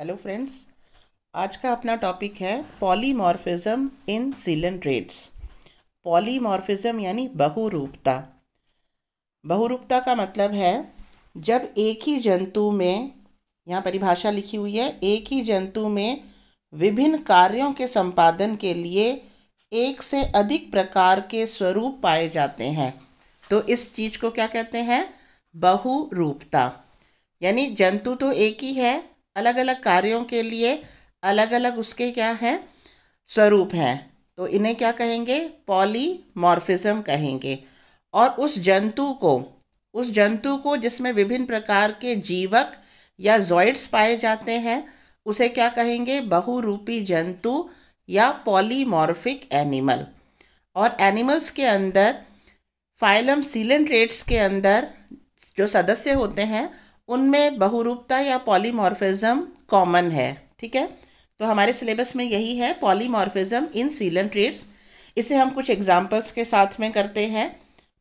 hello friends आज का अपना टॉपिक है पॉलीमॉर्फिज्म इन सीलन पॉलीमॉर्फिज्म यानी बहुरूपता बहुरूपता का मतलब है जब एक ही जंतु में यहाँ परिभाषा लिखी हुई है एक ही जंतु में विभिन्न कार्यों के संपादन के लिए एक से अधिक प्रकार के स्वरूप पाए जाते हैं तो इस चीज़ को क्या कहते हैं बहुरूपता यानी जंतु तो एक ही है अलग अलग कार्यों के लिए अलग अलग उसके क्या हैं स्वरूप हैं तो इन्हें क्या कहेंगे पॉलीमॉर्फिज्म कहेंगे और उस जंतु को उस जंतु को जिसमें विभिन्न प्रकार के जीवक या जॉइड्स पाए जाते हैं उसे क्या कहेंगे बहुरूपी जंतु या पॉलीमॉर्फिक एनिमल और एनिमल्स के अंदर फाइलम सीलेंट्रेट्स रेट्स के अंदर जो सदस्य होते हैं उनमें बहुरूपता या पॉलीमॉर्फिज्म कॉमन है ठीक है तो हमारे सिलेबस में यही है पॉलीमॉर्फिज्म इन सीलन ट्रेड्स इसे हम कुछ एग्जाम्पल्स के साथ में करते हैं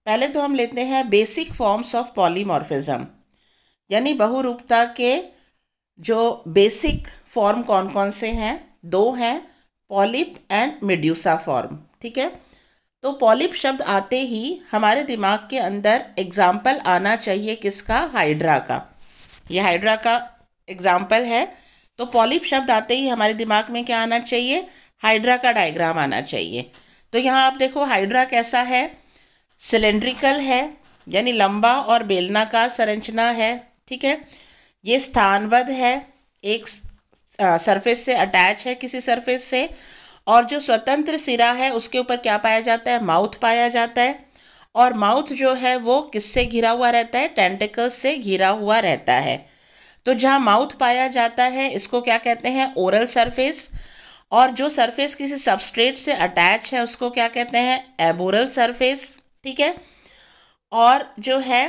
पहले तो हम लेते हैं बेसिक फॉर्म्स ऑफ पॉलीमॉर्फिज्म यानी बहुरूपता के जो बेसिक फॉर्म कौन कौन से हैं दो हैं पॉलिप एंड मिड्यूसा फॉर्म ठीक है तो पॉलिप शब्द आते ही हमारे दिमाग के अंदर एग्जाम्पल आना चाहिए किसका हाइड्रा का ये हाइड्रा का एग्जाम्पल है तो पॉलिप शब्द आते ही हमारे दिमाग में क्या आना चाहिए हाइड्रा का डायग्राम आना चाहिए तो यहाँ आप देखो हाइड्रा कैसा है सिलेंड्रिकल है यानी लंबा और बेलनाकार संरचना है ठीक है ये स्थानबद्ध है एक सरफेस से अटैच है किसी सरफेस से और जो स्वतंत्र सिरा है उसके ऊपर क्या पाया जाता है माउथ पाया जाता है और माउथ जो है वो किससे घिरा हुआ रहता है टेंटिकल से घिरा हुआ रहता है तो जहाँ माउथ पाया जाता है इसको क्या कहते हैं ओरल सरफेस और जो सरफेस किसी सबस्ट्रेट से अटैच है उसको क्या कहते हैं एबोरल सरफेस ठीक है और जो है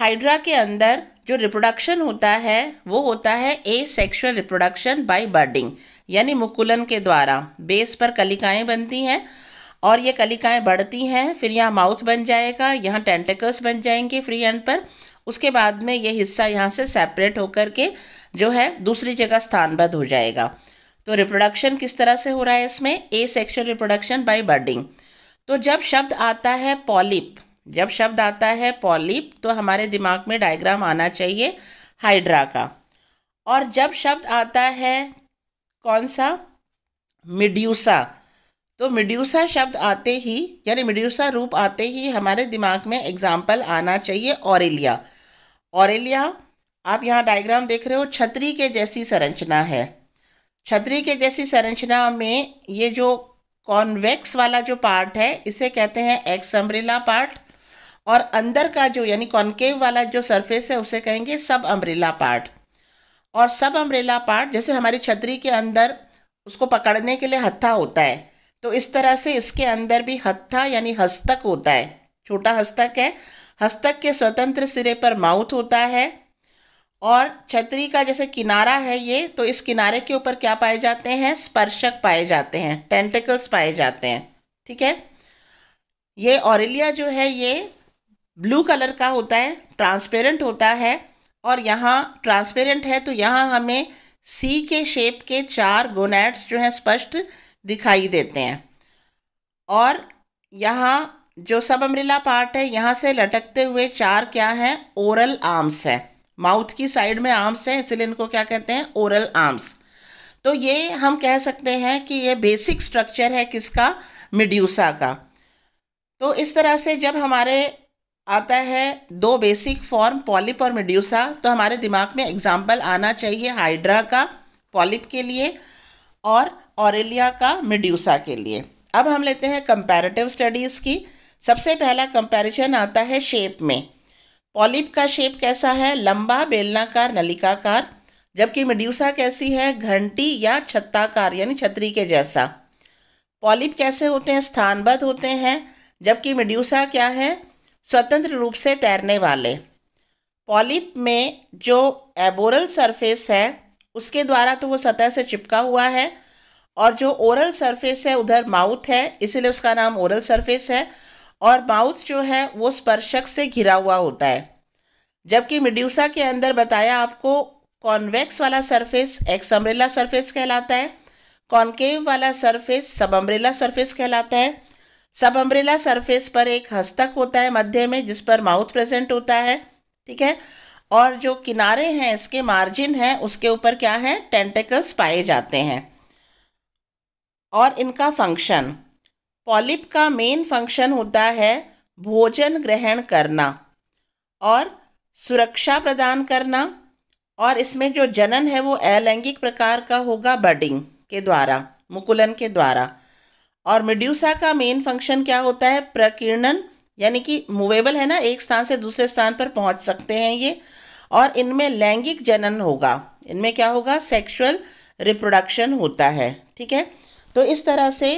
हाइड्रा के अंदर जो रिप्रोडक्शन होता है वो होता है asexual reproduction by budding यानी मुकुलन के द्वारा बेस पर कलिकाएँ बनती हैं और ये कलिकाएं बढ़ती हैं फिर यहाँ माउथ बन जाएगा यहाँ टेंटिकल्स बन जाएंगे फ्री एंड पर उसके बाद में ये हिस्सा यहाँ से सेपरेट होकर के जो है दूसरी जगह स्थानबद्ध हो जाएगा तो रिप्रोडक्शन किस तरह से हो रहा है इसमें asexual reproduction by budding तो जब शब्द आता है पॉलिप जब शब्द आता है पॉलिप तो हमारे दिमाग में डायग्राम आना चाहिए हाइड्रा का और जब शब्द आता है कौन सा मिड्यूसा तो मिड्यूसा शब्द आते ही यानी मिड्यूसा रूप आते ही हमारे दिमाग में एग्जाम्पल आना चाहिए ऑरेलिया ऑरेलिया आप यहाँ डायग्राम देख रहे हो छतरी के जैसी संरचना है छतरी के जैसी संरचना में ये जो कॉन्वेक्स वाला जो पार्ट है इसे कहते हैं एक्स अम्ब्रेला पार्ट और अंदर का जो यानी कॉन्केव वाला जो सरफेस है उसे कहेंगे सब अम्ब्रेला पार्ट और सब अम्ब्रेला पार्ट जैसे हमारी छतरी के अंदर उसको पकड़ने के लिए हत्था होता है तो इस तरह से इसके अंदर भी हत्था यानी हस्तक होता है छोटा हस्तक है हस्तक के स्वतंत्र सिरे पर माउथ होता है और छतरी का जैसे किनारा है ये तो इस किनारे के ऊपर क्या पाए जाते हैं स्पर्शक पाए जाते हैं टेंटिकल्स पाए जाते हैं ठीक है ये ऑरेलिया जो है ये ब्लू कलर का होता है ट्रांसपेरेंट होता है और यहाँ ट्रांसपेरेंट है तो यहाँ हमें सी के शेप के चार गोनेट्स जो हैं स्पष्ट दिखाई देते हैं और यहाँ जो सब अम्ब्रिला पार्ट है यहाँ से लटकते हुए चार क्या हैं ओरल आर्म्स है माउथ की साइड में आर्म्स है इसलिए इनको क्या कहते हैं ओरल आर्म्स तो ये हम कह सकते हैं कि ये बेसिक स्ट्रक्चर है किसका मिड्यूसा का तो इस तरह से जब हमारे आता है दो बेसिक फॉर्म पॉलिप और मिड्यूसा तो हमारे दिमाग में एग्जाम्पल आना चाहिए हाइड्रा का पॉलिप के लिए और ऑरेलिया का मेड्यूसा के लिए अब हम लेते हैं कंपैरेटिव स्टडीज़ की सबसे पहला कंपैरिजन आता है शेप में पॉलिप का शेप कैसा है लंबा बेलनाकार नलिकाकार जबकि मेड्यूसा कैसी है घंटी या छत्ताकार यानी छतरी के जैसा पॉलिप कैसे होते हैं स्थानबद्ध होते हैं जबकि मेड्यूसा क्या है स्वतंत्र रूप से तैरने वाले पॉलिप में जो एबोरल सरफेस है उसके द्वारा तो वो सतह से चिपका हुआ है और जो ओरल सरफेस है उधर माउथ है इसीलिए उसका नाम ओरल सरफेस है और माउथ जो है वो स्पर्शक से घिरा हुआ होता है जबकि मिड्यूसा के अंदर बताया आपको कॉन्वेक्स वाला सरफेस एक्स अम्ब्रेला सरफेस कहलाता है कॉन्केव वाला सरफेस सब अम्ब्रेला सरफेस कहलाता है सब अम्ब्रेला सरफेस पर एक हस्तक होता है मध्य में जिस पर माउथ प्रेजेंट होता है ठीक है और जो किनारे हैं इसके मार्जिन है उसके ऊपर क्या है टेंटेकल्स पाए जाते हैं और इनका फंक्शन पॉलिप का मेन फंक्शन होता है भोजन ग्रहण करना और सुरक्षा प्रदान करना और इसमें जो जनन है वो अलैंगिक प्रकार का होगा बडिंग के द्वारा मुकुलन के द्वारा और मिड्यूसा का मेन फंक्शन क्या होता है प्रकीर्णन यानी कि मूवेबल है ना एक स्थान से दूसरे स्थान पर पहुंच सकते हैं ये और इनमें लैंगिक जनन होगा इनमें क्या होगा सेक्सुअल रिप्रोडक्शन होता है ठीक है तो इस तरह से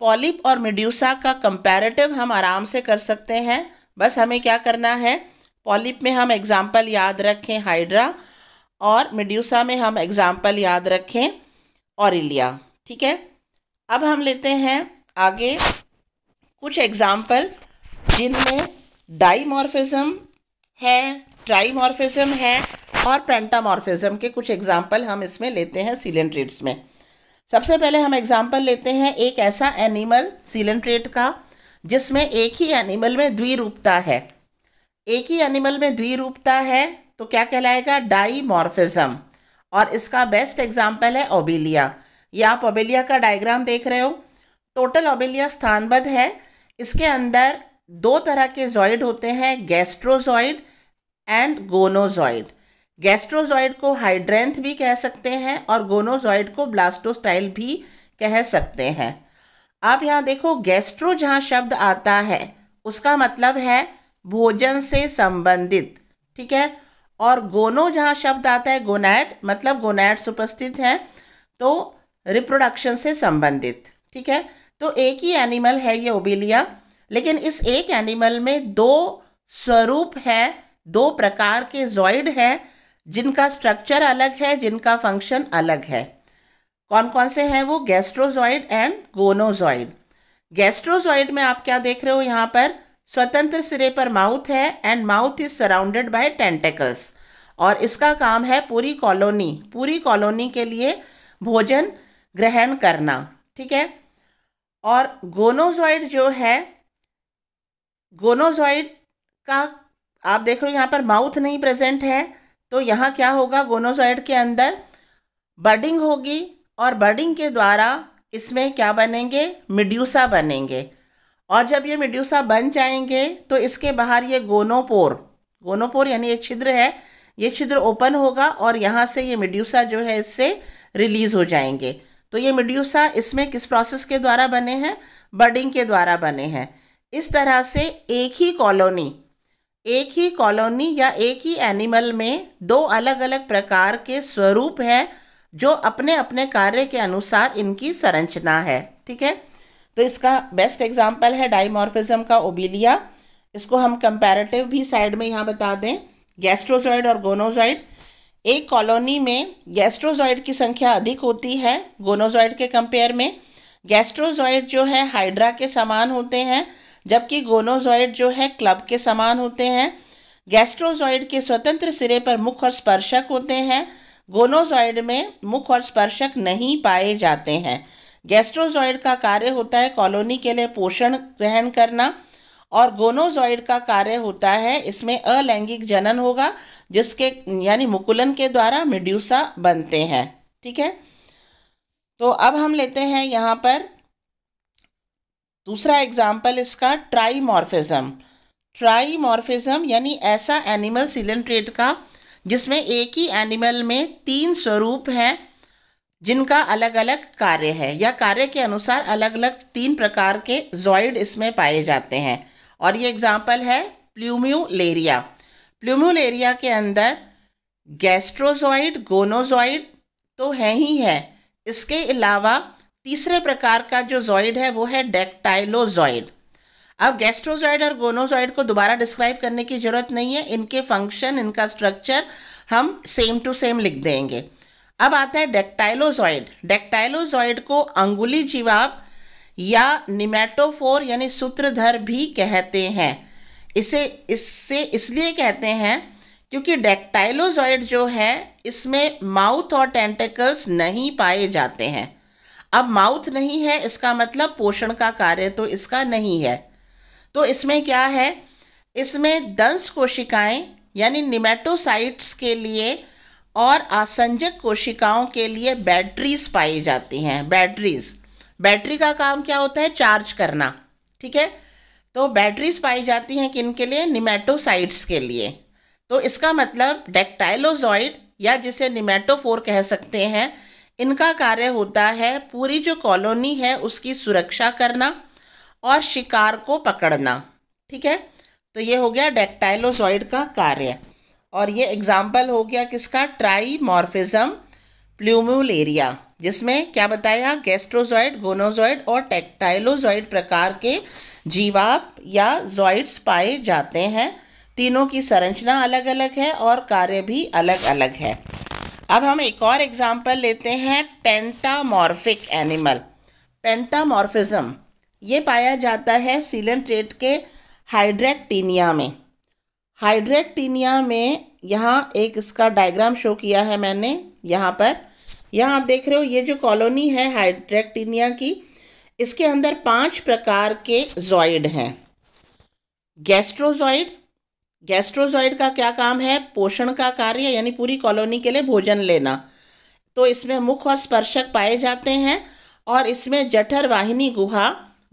पॉलिप और मेड्यूसा का कंपैरेटिव हम आराम से कर सकते हैं बस हमें क्या करना है पॉलिप में हम एग्ज़ाम्पल याद रखें हाइड्रा और मेड्यूसा में हम एग्ज़ाम्पल याद रखें ऑरिलिया ठीक है अब हम लेते हैं आगे कुछ एग्ज़ाम्पल जिनमें डाईमॉर्फिज़म है ट्राईमॉर्फिज़म है और पेंटामॉर्फिज़म के कुछ एग्ज़ाम्पल हम इसमें लेते हैं सीलेंट्रीड्स में सबसे पहले हम एग्जाम्पल लेते हैं एक ऐसा एनिमल सीलेंट्रेट का जिसमें एक ही एनिमल में द्विरूपता है एक ही एनिमल में द्विरूपता है तो क्या कहलाएगा डाईमॉर्फिज्म और इसका बेस्ट एग्जाम्पल है ओबेलिया ये आप ओबेलिया का डायग्राम देख रहे हो टोटल ओबेलिया स्थानबद्ध है इसके अंदर दो तरह के जॉइड होते हैं गैस्ट्रोजॉइड एंड गोनोजॉइड गैस्ट्रोजॉइड को हाइड्रेंथ भी कह सकते हैं और गोनोजॉइड को ब्लास्टोस्टाइल भी कह सकते हैं आप यहाँ देखो गैस्ट्रो जहाँ शब्द आता है उसका मतलब है भोजन से संबंधित ठीक है और गोनो जहाँ शब्द आता है गोनाइड मतलब गोनैड्स उपस्थित हैं तो रिप्रोडक्शन से संबंधित ठीक है तो एक ही एनिमल है ये ओबिलिया लेकिन इस एक एनिमल में दो स्वरूप है दो प्रकार के जॉइड है जिनका स्ट्रक्चर अलग है जिनका फंक्शन अलग है कौन कौन से हैं वो गैस्ट्रोजॉइड एंड गोनोजॉइड गैस्ट्रोजॉइड में आप क्या देख रहे हो यहाँ पर स्वतंत्र सिरे पर माउथ है and mouth is surrounded by tentacles और इसका काम है पूरी कॉलोनी पूरी कॉलोनी के लिए भोजन ग्रहण करना ठीक है और गोनोजॉइड जो है गोनोजॉइड का आप देख रहे हो यहाँ पर माउथ नहीं प्रेजेंट है तो यहाँ क्या होगा गोनोसाइड के अंदर बर्डिंग होगी और बर्डिंग के द्वारा इसमें क्या बनेंगे मिड्यूसा बनेंगे और जब ये मिड्यूसा बन जाएंगे तो इसके बाहर ये गोनोपोर गोनोपोर यानी ये छिद्र है ये छिद्र ओपन होगा और यहाँ से ये मिड्यूसा जो है इससे रिलीज़ हो जाएंगे तो ये मिड्यूसा इसमें किस प्रोसेस के द्वारा बने हैं बर्डिंग के द्वारा बने हैं इस तरह से एक ही कॉलोनी एक ही कॉलोनी या एक ही एनिमल में दो अलग अलग प्रकार के स्वरूप हैं जो अपने अपने कार्य के अनुसार इनकी संरचना है ठीक है तो इसका बेस्ट एग्जाम्पल है डाइमॉर्फिज्म का ओबिलिया इसको हम कंपैरेटिव भी साइड में यहाँ बता दें गैस्ट्रोजॉइड और गोनोजॉइड एक कॉलोनी में गैस्ट्रोजॉइड की संख्या अधिक होती है गोनोजॉइड के कंपेयर में गैस्ट्रोजॉइड जो है हाइड्रा के समान होते हैं जबकि गोनोजॉइड जो है क्लब के समान होते हैं गैस्ट्रोजॉइड के स्वतंत्र सिरे पर मुख और स्पर्शक होते हैं गोनोजॉइड में मुख और स्पर्शक नहीं पाए जाते हैं गैस्ट्रोजॉइड का कार्य होता है कॉलोनी के लिए पोषण ग्रहण करना और गोनोजॉइड का कार्य होता है इसमें अलैंगिक जनन होगा जिसके यानी मुकुलन के द्वारा मिड्यूसा बनते हैं ठीक है तो अब हम लेते हैं यहाँ पर दूसरा एग्जाम्पल इसका ट्राईमॉर्फिज्म ट्राईमॉर्फिज्म यानी ऐसा एनिमल सिलेंट्रेट का जिसमें एक ही एनिमल में तीन स्वरूप हैं जिनका अलग अलग कार्य है या कार्य के अनुसार अलग अलग तीन प्रकार के जॉइड इसमें पाए जाते हैं और ये एग्जाम्पल है प्ल्यूम्यूलेरिया प्ल्यूम्यूलेरिया के अंदर गैस्ट्रोजॉइड गोनोजॉइड तो है ही है इसके अलावा तीसरे प्रकार का जो जॉइड है वो है डेक्टाइलोजॉइड अब गैस्ट्रोजॉइड और गोनोजॉइड को दोबारा डिस्क्राइब करने की ज़रूरत नहीं है इनके फंक्शन इनका स्ट्रक्चर हम सेम टू सेम लिख देंगे अब आता है डेक्टाइलोजॉइड डेक्टाइलोजॉइड को अंगुली जीवाब या निमेटोफोर यानी सूत्रधर भी कहते हैं इसे इससे इसलिए कहते हैं क्योंकि डेक्टाइलोजॉइड जो है इसमें माउथ और टेंटेकल्स नहीं पाए जाते हैं अब माउथ नहीं है इसका मतलब पोषण का कार्य तो इसका नहीं है तो इसमें क्या है इसमें दंश कोशिकाएं यानी निमेटोसाइट्स के लिए और आसंजक कोशिकाओं के लिए बैटरीज पाई जाती हैं बैटरीज बैटरी का काम क्या होता है चार्ज करना ठीक है तो बैटरीज पाई जाती हैं किन के लिए निमेटोसाइट्स के लिए तो इसका मतलब डेक्टाइलोजॉइड या जिसे निमेटोफोर कह सकते हैं इनका कार्य होता है पूरी जो कॉलोनी है उसकी सुरक्षा करना और शिकार को पकड़ना ठीक है तो ये हो गया डेक्टाइलोजॉइड का कार्य और ये एग्जाम्पल हो गया किसका ट्राईमॉर्फिज्म प्लूमुलेरिया जिसमें क्या बताया गैस्ट्रोजॉइड गोनोजॉइड और टेक्टाइलोजॉइड प्रकार के जीवाप या जॉइड्स पाए जाते हैं तीनों की संरचना अलग अलग है और कार्य भी अलग अलग है अब हम एक और एग्जाम्पल लेते हैं पेंटामॉर्फिक एनिमल पेंटामॉर्फिज्म ये पाया जाता है सीलेंट्रेट के हाइड्रेक्टीनिया में हाइड्रेक्टीनिया में यहाँ एक इसका डायग्राम शो किया है मैंने यहाँ पर यहाँ आप देख रहे हो ये जो कॉलोनी है हाइड्रेक्टीनिया की इसके अंदर पांच प्रकार के जॉइड हैं गैस्ट्रोजॉइड गैस्ट्रोजॉइड का क्या काम है पोषण का कार्य यानी पूरी कॉलोनी के लिए भोजन लेना तो इसमें मुख और स्पर्शक पाए जाते हैं और इसमें जठर वाहिनी गुहा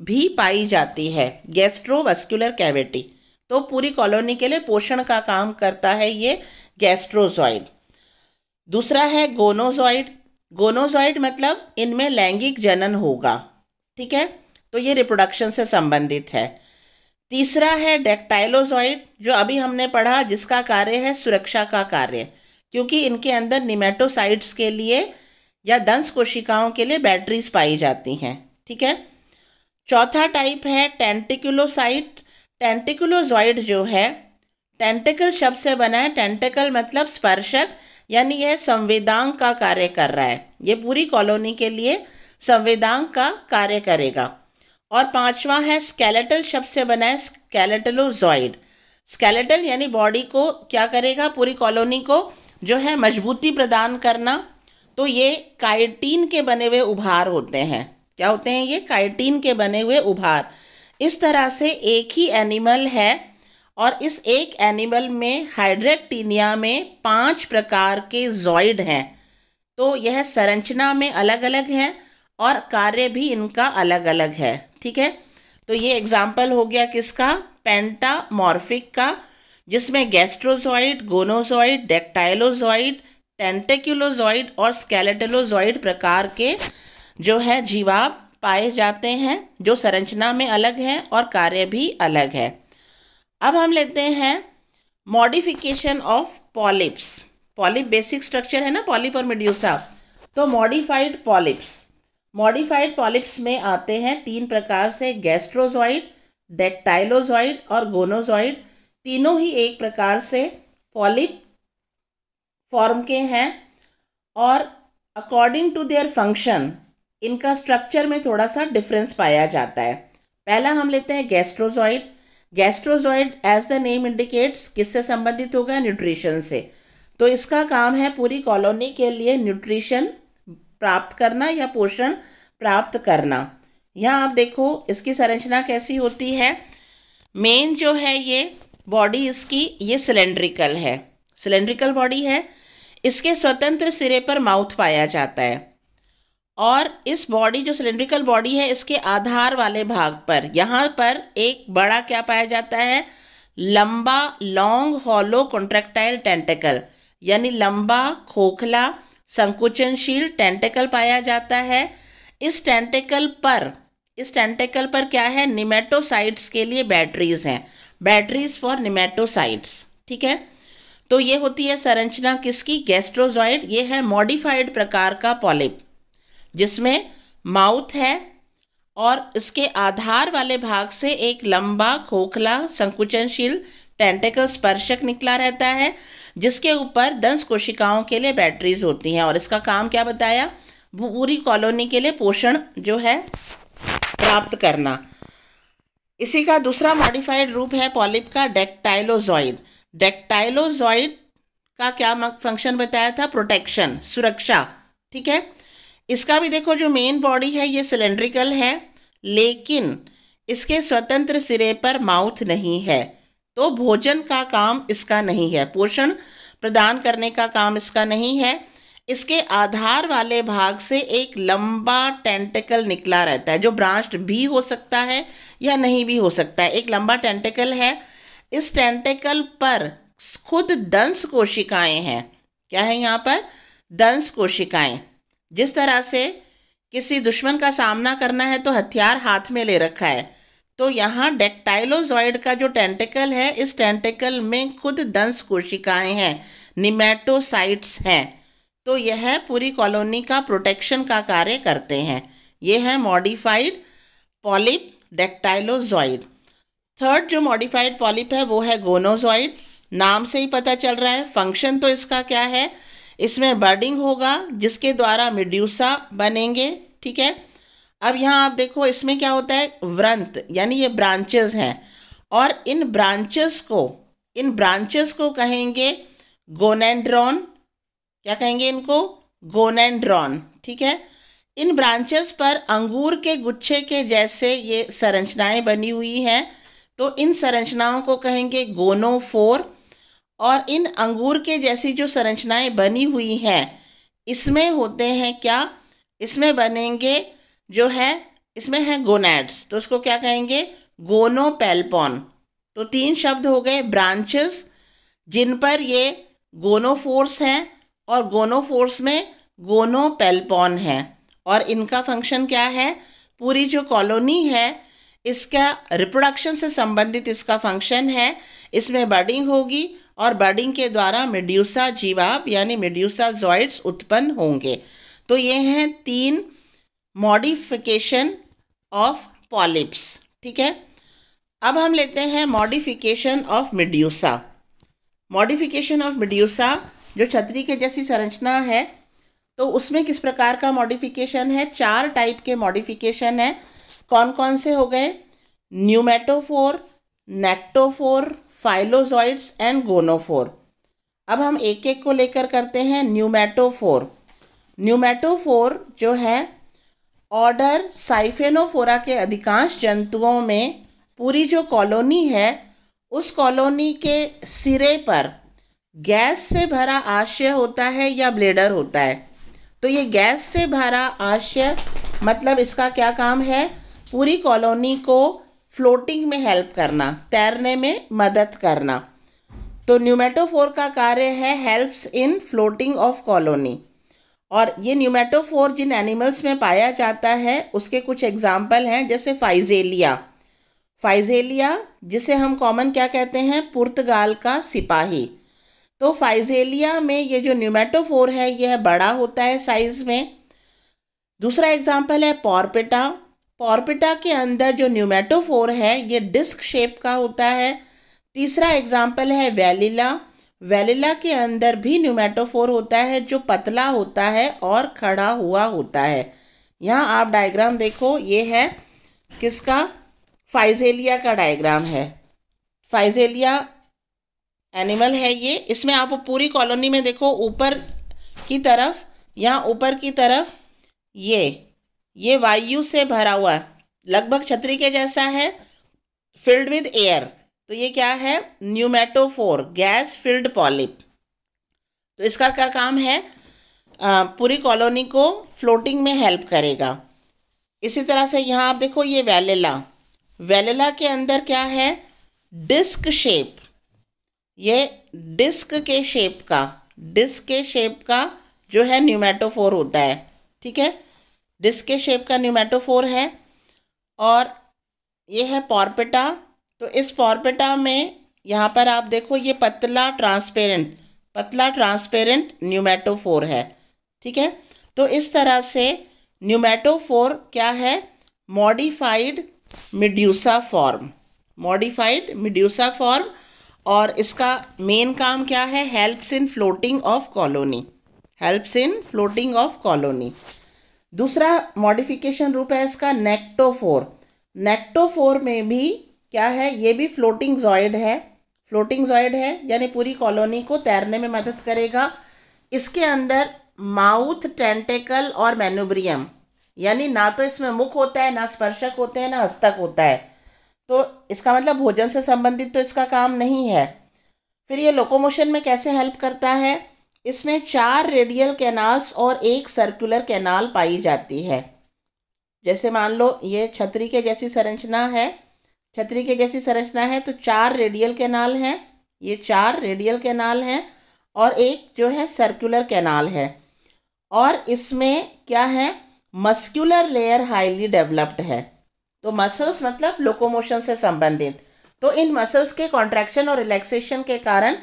भी पाई जाती है गैस्ट्रोवस्कुलर कैविटी तो पूरी कॉलोनी के लिए पोषण का काम करता है ये गैस्ट्रोजॉइड दूसरा है गोनोजॉइड गोनोजॉइड मतलब इनमें लैंगिक जनन होगा ठीक है तो ये रिप्रोडक्शन से संबंधित है तीसरा है डेक्टाइलोजॉइड जो अभी हमने पढ़ा जिसका कार्य है सुरक्षा का कार्य क्योंकि इनके अंदर निमेटोसाइड्स के लिए या दंश कोशिकाओं के लिए बैटरीज पाई जाती हैं ठीक है चौथा टाइप है टेंटिकुलोसाइट टेंटिकुलोजॉइड जो है टेंटिकल शब्द से बना है टेंटिकल मतलब स्पर्शक यानी यह संवेदांग का कार्य कर रहा है ये पूरी कॉलोनी के लिए संवेदांग का कार्य करेगा और पांचवा है स्केलेटल शब्द से बना है स्केलेटलोजॉइड स्केलेटल यानी बॉडी को क्या करेगा पूरी कॉलोनी को जो है मजबूती प्रदान करना तो ये काइटीन के बने हुए उभार होते हैं क्या होते हैं ये काइटीन के बने हुए उभार इस तरह से एक ही एनिमल है और इस एक एनिमल में हाइड्रेक्टीनिया में पांच प्रकार के जॉइड हैं तो यह संरचना में अलग अलग हैं और कार्य भी इनका अलग अलग है ठीक है तो ये एग्जाम्पल हो गया किसका पेंटामॉर्फिक का जिसमें गैस्ट्रोजॉइड गोनोजॉइड डेक्टाइलोजॉइड टेंटेक्यूलोजॉइड और स्केलेटलोजॉइड प्रकार के जो है जीवाब पाए जाते हैं जो संरचना में अलग है और कार्य भी अलग है अब हम लेते हैं modification of polyps polyp basic structure है ना पॉलिप और मिड्यूसा तो मॉडिफाइड पॉलिप्स मॉडिफाइड पॉलिप्स में आते हैं तीन प्रकार से गैस्ट्रोजॉइड डेक्टाइलोजॉइड और गोनोजॉइड तीनों ही एक प्रकार से पॉलिप फॉर्म के हैं और अकॉर्डिंग टू देयर फंक्शन इनका स्ट्रक्चर में थोड़ा सा डिफरेंस पाया जाता है पहला हम लेते हैं gastrozooid gastrozooid as the name indicates किससे संबंधित होगा न्यूट्रिशन से तो इसका काम है पूरी कॉलोनी के लिए न्यूट्रिशन प्राप्त करना या पोषण प्राप्त करना यहाँ आप देखो इसकी संरचना कैसी होती है मेन जो है ये बॉडी इसकी ये सिलेंड्रिकल है सिलेंड्रिकल बॉडी है इसके स्वतंत्र सिरे पर माउथ पाया जाता है और इस बॉडी जो सिलेंड्रिकल बॉडी है इसके आधार वाले भाग पर यहाँ पर एक बड़ा क्या पाया जाता है लंबा लॉन्ग हॉलो कॉन्ट्रेक्टाइल टेंटिकल यानी लंबा खोखला संकुचनशील टेंटेकल पाया जाता है इस टेंटेकल पर इस टेंटेकल पर क्या है निमेटोसाइट्स के लिए बैटरीज हैं बैटरीज फॉर निमेटोसाइट्स ठीक है तो ये होती है संरचना किसकी गैस्ट्रोजॉइड ये है मॉडिफाइड प्रकार का पॉलिप जिसमें माउथ है और इसके आधार वाले भाग से एक लंबा खोखला संकुचनशील टेंटेकल स्पर्शक निकला रहता है जिसके ऊपर दंश कोशिकाओं के लिए बैटरीज होती हैं और इसका काम क्या बताया पूरी कॉलोनी के लिए पोषण जो है प्राप्त करना इसी का दूसरा मॉडिफाइड रूप है पॉलिप का डेक्टाइलोजॉइड डेक्टाइलोजॉइड का क्या फंक्शन बताया था प्रोटेक्शन सुरक्षा ठीक है इसका भी देखो जो मेन बॉडी है ये सिलेंड्रिकल है लेकिन इसके स्वतंत्र सिरे पर माउथ नहीं है तो भोजन का काम इसका नहीं है पोषण प्रदान करने का काम इसका नहीं है इसके आधार वाले भाग से एक लंबा टेंटिकल निकला रहता है जो ब्रांच भी हो सकता है या नहीं भी हो सकता है एक लंबा टेंटिकल है इस टेंटिकल पर खुद दंश कोशिकाएं हैं क्या है यहाँ पर दंश कोशिकाएं जिस तरह से किसी दुश्मन का सामना करना है तो हथियार हाथ में ले रखा है तो यहाँ डेक्टाइलोजॉइड का जो टेंटिकल है इस टेंटिकल में खुद दंश कोशिकाएं हैं निमेटोसाइट्स हैं तो यह पूरी कॉलोनी का प्रोटेक्शन का कार्य करते हैं यह है मॉडिफाइड पॉलिप डेक्टाइलोजॉइड थर्ड जो मॉडिफाइड पॉलिप है वो है गोनोजॉइड नाम से ही पता चल रहा है फंक्शन तो इसका क्या है इसमें बर्डिंग होगा जिसके द्वारा मिड्यूसा बनेंगे ठीक है अब यहाँ आप देखो इसमें क्या होता है व्रंत यानी ये ब्रांचेस हैं और इन ब्रांचेस को इन ब्रांचेस को कहेंगे गोनेड्रॉन क्या कहेंगे इनको गोनेड्रॉन ठीक है इन ब्रांचेस पर अंगूर के गुच्छे के जैसे ये संरचनाएं बनी हुई हैं तो इन संरचनाओं को कहेंगे गोनोफोर और इन अंगूर के जैसी जो संरचनाएं बनी हुई हैं इसमें होते हैं क्या इसमें बनेंगे जो है इसमें है गोनेड्स तो उसको क्या कहेंगे गोनोपेल्पॉन तो तीन शब्द हो गए ब्रांचेस जिन पर ये गोनोफोर्स हैं और गोनोफोर्स में गोनोपेल्पॉन है और इनका फंक्शन क्या है पूरी जो कॉलोनी है इसका रिप्रोडक्शन से संबंधित इसका फंक्शन है इसमें बर्डिंग होगी और बर्डिंग के द्वारा मेड्यूसा जीवाब यानी मेड्यूसा जॉइड्स उत्पन्न होंगे तो ये हैं तीन मॉडिफिकेशन ऑफ पॉलिप्स ठीक है अब हम लेते हैं modification of medusa modification of medusa जो छतरी के जैसी संरचना है तो उसमें किस प्रकार का मॉडिफिकेशन है चार टाइप के मॉडिफिकेशन है कौन कौन से हो गए न्यूमेटोफोर नेक्टोफोर फाइलोजॉइड्स एंड गोनोफोर अब हम एक एक को लेकर करते हैं न्यूमेटोफोर न्यूमेटोफोर जो है ऑर्डर साइफेनोफोरा के अधिकांश जंतुओं में पूरी जो कॉलोनी है उस कॉलोनी के सिरे पर गैस से भरा आशय होता है या ब्लेडर होता है तो ये गैस से भरा आशय मतलब इसका क्या काम है पूरी कॉलोनी को फ्लोटिंग में हेल्प करना तैरने में मदद करना तो न्यूमेटोफोर का कार्य है helps in floating of colony और ये न्यूमेटोफोर जिन एनिमल्स में पाया जाता है उसके कुछ एग्जाम्पल हैं जैसे फाइजेलिया फाइजेलिया जिसे हम कॉमन क्या कहते हैं पुर्तगाल का सिपाही तो फाइजेलिया में ये जो न्यूमेटोफोर है यह बड़ा होता है साइज़ में दूसरा एग्जाम्पल है पॉर्पिटा पॉर्पिटा के अंदर जो न्यूमेटोफोर है ये डिस्क शेप का होता है तीसरा एग्जाम्पल है वेलीला वेलेला के अंदर भी न्यूमेटोफोर होता है जो पतला होता है और खड़ा हुआ होता है यहाँ आप डायग्राम देखो ये है किसका फाइजेलिया का डायग्राम है फाइजेलिया एनिमल है ये इसमें आप पूरी कॉलोनी में देखो ऊपर की तरफ यहाँ ऊपर की तरफ ये ये वायु से भरा हुआ लगभग छतरी के जैसा है फिल्ड विद एयर तो ये क्या है न्यूमेटोफोर गैस फिल्ड पॉलिप तो इसका क्या काम है आ, पूरी कॉलोनी को फ्लोटिंग में हेल्प करेगा इसी तरह से यहाँ आप देखो ये वेलेला वेलेला के अंदर क्या है डिस्क शेप ये डिस्क के शेप का डिस्क के शेप का जो है न्यूमेटोफोर होता है ठीक है डिस्क के शेप का न्यूमेटोफोर है और ये है पॉर्पेटा तो इस फॉर्पेटा में यहाँ पर आप देखो ये पतला ट्रांसपेरेंट पतला ट्रांसपेरेंट न्यूमेटोफोर है ठीक है तो इस तरह से न्यूमेटोफोर क्या है modified medusa form modified medusa form और इसका मेन काम क्या है helps in floating of colony helps in floating of colony दूसरा मॉडिफिकेशन रूप है इसका नेक्टोफोर नेक्टोफोर में भी क्या है ये भी फ्लोटिंग जॉयड है फ्लोटिंग जॉयड है यानी पूरी कॉलोनी को तैरने में मदद करेगा इसके अंदर माउथ टेंटेकल और मैनुब्रियम यानी ना तो इसमें मुख होता है ना स्पर्शक होते हैं ना हस्तक होता है तो इसका मतलब भोजन से संबंधित तो इसका काम नहीं है फिर ये लोकोमोशन में कैसे हेल्प करता है इसमें चार रेडियल कैनाल्स और एक सर्कुलर कैनाल पाई जाती है जैसे मान लो ये छतरी के जैसी संरचना है छतरी के जैसी संरचना है तो चार रेडियल कैनाल हैं ये चार रेडियल कैनाल हैं और एक जो है सर्कुलर कैनाल है और इसमें क्या है मस्क्यूलर लेयर हाईली डेवलप्ड है तो मसल्स मतलब लोकोमोशन से संबंधित तो इन मसल्स के कॉन्ट्रैक्शन और रिलैक्सेशन के कारण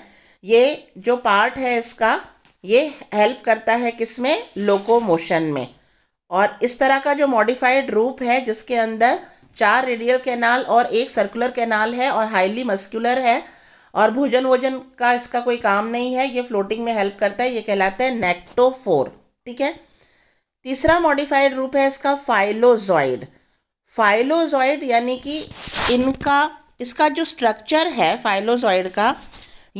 ये जो पार्ट है इसका ये हेल्प करता है किसमें लोकोमोशन में और इस तरह का जो मॉडिफाइड रूप है जिसके अंदर चार रेडियल कैनाल और एक सर्कुलर कैनाल है और हाईली मस्कुलर है और भोजन वोजन का इसका कोई काम नहीं है ये फ्लोटिंग में हेल्प करता है ये कहलाता है नेक्टोफोर ठीक है तीसरा मॉडिफाइड रूप है इसका फाइलोजॉइड फाइलोजॉइड यानी कि इनका इसका जो स्ट्रक्चर है फाइलोजॉइड का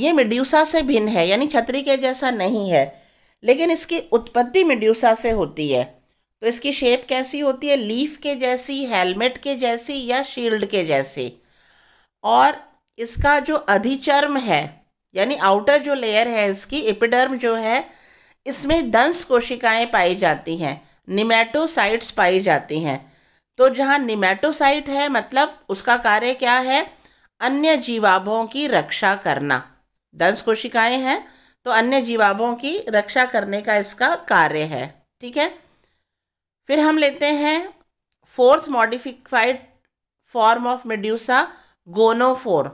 ये मिड्यूसा से भिन्न है यानी छतरी के जैसा नहीं है लेकिन इसकी उत्पत्ति मिड्यूसा से होती है तो इसकी शेप कैसी होती है लीफ के जैसी हेलमेट के जैसी या शील्ड के जैसी और इसका जो अधिचर्म है यानी आउटर जो लेयर है इसकी एपिडर्म जो है इसमें दंश कोशिकाएं पाई जाती हैं निमेटोसाइट्स पाई जाती हैं तो जहाँ निमेटोसाइट है मतलब उसका कार्य क्या है अन्य जीवाभों की रक्षा करना दंश कोशिकाएं हैं तो अन्य जीवाभों की रक्षा करने का इसका कार्य है ठीक है फिर हम लेते हैं fourth modified form of medusa gonophore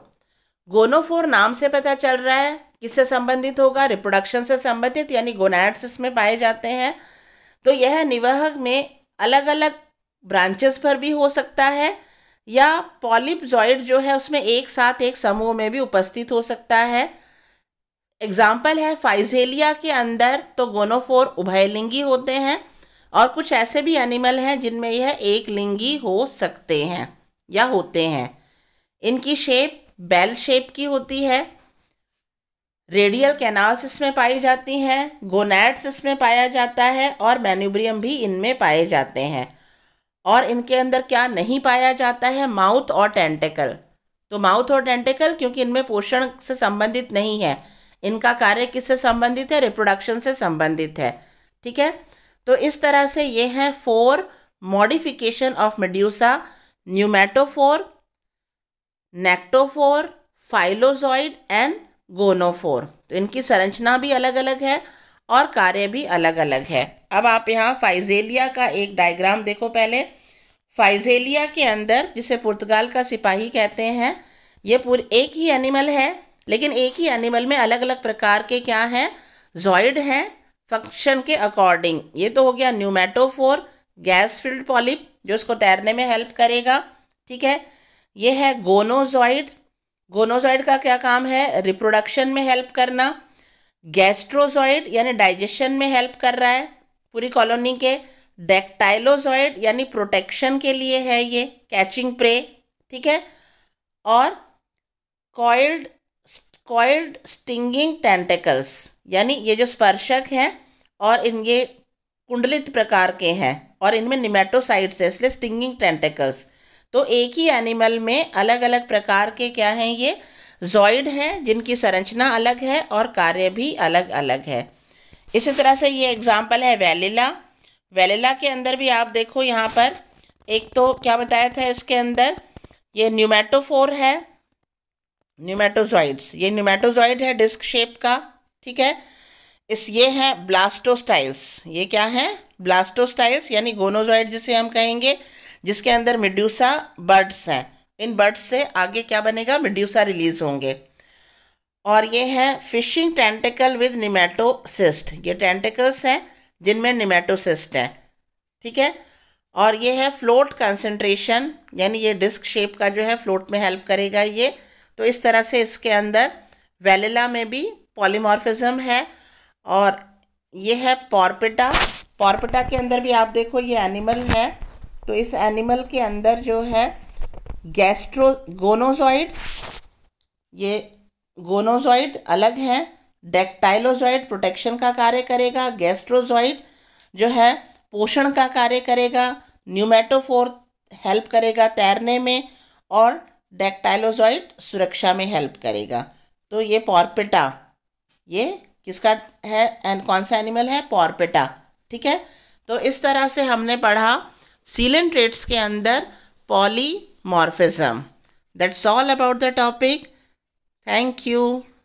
gonophore नाम से पता चल रहा है किससे संबंधित होगा रिप्रोडक्शन से संबंधित यानी गोनाइट्स इसमें पाए जाते हैं तो यह निवाहक में अलग अलग ब्रांचेस पर भी हो सकता है या पॉलिपजॉइड जो है उसमें एक साथ एक समूह में भी उपस्थित हो सकता है एग्जाम्पल है फाइजेलिया के अंदर तो गोनोफोर उभयलिंगी होते हैं और कुछ ऐसे भी एनिमल हैं जिनमें यह एक लिंगी हो सकते हैं या होते हैं इनकी शेप बेल शेप की होती है रेडियल कैनाल्स इसमें पाई जाती हैं गोनेट्स इसमें पाया जाता है और मैन्यूब्रियम भी इनमें पाए जाते हैं और इनके अंदर क्या नहीं पाया जाता है माउथ और टेंटिकल तो माउथ और टेंटिकल क्योंकि इनमें पोषण से संबंधित नहीं है इनका कार्य किससे संबंधित है रिप्रोडक्शन से संबंधित है ठीक है तो इस तरह से ये हैं four modification of medusa pneumatophore nectophore phyllozooid and gonophore तो इनकी संरचना भी अलग अलग है और कार्य भी अलग अलग है अब आप यहाँ फाइजेलिया का एक डायग्राम देखो पहले फाइजेलिया के अंदर जिसे पुर्तगाल का सिपाही कहते हैं ये पूरे एक ही एनिमल है लेकिन एक ही एनिमल में अलग अलग प्रकार के क्या हैं जॉइड हैं फंक्शन के अकॉर्डिंग ये तो हो गया न्यूमेटोफोर गैस फिल्ड पॉलिप जो उसको तैरने में हेल्प करेगा ठीक है ये है गोनोजॉइड गोनोजॉइड का क्या काम है रिप्रोडक्शन में हेल्प करना गैस्ट्रोजॉइड यानी डाइजेशन में हेल्प कर रहा है पूरी कॉलोनी के डेक्टाइलोजॉइड यानी प्रोटेक्शन के लिए है ये कैचिंग प्रे ठीक है और कॉइल्ड कॉइल्ड स्टिंगिंग टेंटेकल्स यानी ये जो स्पर्शक हैं और इन ये कुंडलित प्रकार के हैं और इनमें निमेटोसाइड्स है इसलिए स्टिंगिंग टेंटेकल्स तो एक ही एनिमल में अलग अलग प्रकार के क्या हैं ये जॉइड हैं जिनकी संरचना अलग है और कार्य भी अलग अलग है इसी तरह से ये एग्जाम्पल है वेलीला वेलीला के अंदर भी आप देखो यहाँ पर एक तो क्या बताया था इसके अंदर ये न्यूमेटोफोर है न्यूमेटोजॉइड्स ये न्यूमेटोजॉइड है डिस्क शेप का ठीक है इस ये है ब्लास्टोस्टाइल्स ये क्या है ब्लास्टोस्टाइल्स यानी गोनोजॉइड जिसे हम कहेंगे जिसके अंदर मिड्यूसा बर्ड्स हैं इन बर्ड्स से आगे क्या बनेगा मिड्यूसा रिलीज होंगे और ये है फिशिंग टेंटिकल विद निमेटोसिस्ट ये टेंटिकल्स हैं जिनमें निमेटोसिस्ट हैं ठीक है और ये है फ्लोट कंसेंट्रेशन यानी ये डिस्क शेप का जो है फ्लोट में हेल्प करेगा ये तो इस तरह से इसके अंदर वेलेला में भी पॉलीमॉर्फिज्म है और ये है पॉर्पिटा पॉर्पिटा के अंदर भी आप देखो ये एनिमल है तो इस एनिमल के अंदर जो है गैस्ट्रो गोनोजॉइड ये गोनोजॉइड अलग है डेक्टाइलोजॉइड प्रोटेक्शन का कार्य करेगा गैस्ट्रोजॉइड जो है पोषण का कार्य करेगा न्यूमेटोफोर हेल्प करेगा तैरने में और डेक्टाइलोजॉइड सुरक्षा में हेल्प करेगा तो ये पॉर्पिटा ये किसका है एंड कौन सा एनिमल है पॉरपेटा ठीक है तो इस तरह से हमने पढ़ा सीलन ट्रेट्स के अंदर polymorphism that's all about the topic thank you